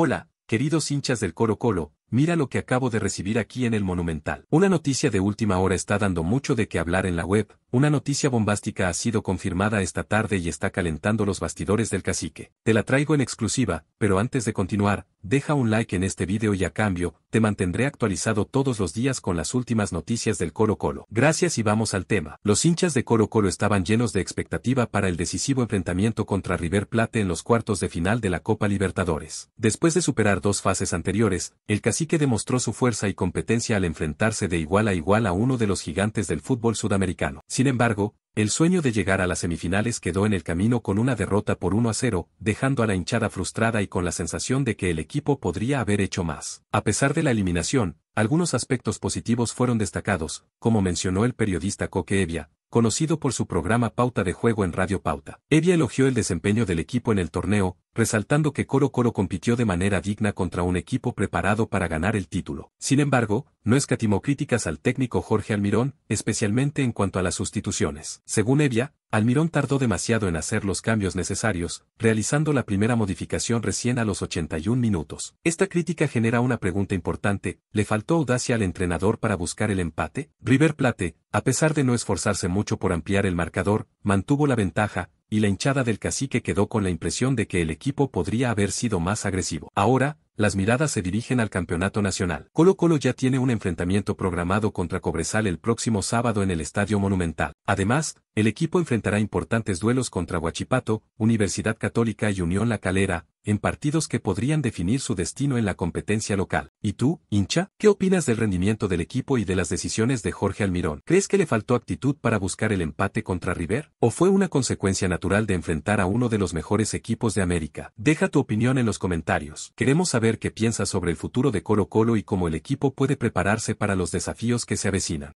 Hola, queridos hinchas del Coro Colo, mira lo que acabo de recibir aquí en el Monumental. Una noticia de última hora está dando mucho de qué hablar en la web, una noticia bombástica ha sido confirmada esta tarde y está calentando los bastidores del cacique. Te la traigo en exclusiva, pero antes de continuar, deja un like en este video y a cambio, te mantendré actualizado todos los días con las últimas noticias del Coro Colo. Gracias y vamos al tema. Los hinchas de Colo Colo estaban llenos de expectativa para el decisivo enfrentamiento contra River Plate en los cuartos de final de la Copa Libertadores. Después de superar dos fases anteriores, el cacique demostró su fuerza y competencia al enfrentarse de igual a igual a uno de los gigantes del fútbol sudamericano. Sin embargo, el sueño de llegar a las semifinales quedó en el camino con una derrota por 1 a 0, dejando a la hinchada frustrada y con la sensación de que el equipo podría haber hecho más. A pesar de la eliminación, algunos aspectos positivos fueron destacados, como mencionó el periodista Coque Evia, conocido por su programa Pauta de Juego en Radio Pauta. Evia elogió el desempeño del equipo en el torneo, resaltando que Coro Coro compitió de manera digna contra un equipo preparado para ganar el título. Sin embargo, no escatimó críticas al técnico Jorge Almirón, especialmente en cuanto a las sustituciones. Según Evia, Almirón tardó demasiado en hacer los cambios necesarios, realizando la primera modificación recién a los 81 minutos. Esta crítica genera una pregunta importante, ¿le faltó audacia al entrenador para buscar el empate? River Plate, a pesar de no esforzarse mucho por ampliar el marcador, mantuvo la ventaja, y la hinchada del cacique quedó con la impresión de que el equipo podría haber sido más agresivo. Ahora, las miradas se dirigen al campeonato nacional. Colo Colo ya tiene un enfrentamiento programado contra Cobresal el próximo sábado en el Estadio Monumental. Además, el equipo enfrentará importantes duelos contra Huachipato, Universidad Católica y Unión La Calera, en partidos que podrían definir su destino en la competencia local. ¿Y tú, hincha? ¿Qué opinas del rendimiento del equipo y de las decisiones de Jorge Almirón? ¿Crees que le faltó actitud para buscar el empate contra River? ¿O fue una consecuencia natural de enfrentar a uno de los mejores equipos de América? Deja tu opinión en los comentarios. Queremos saber qué piensas sobre el futuro de Colo Colo y cómo el equipo puede prepararse para los desafíos que se avecinan.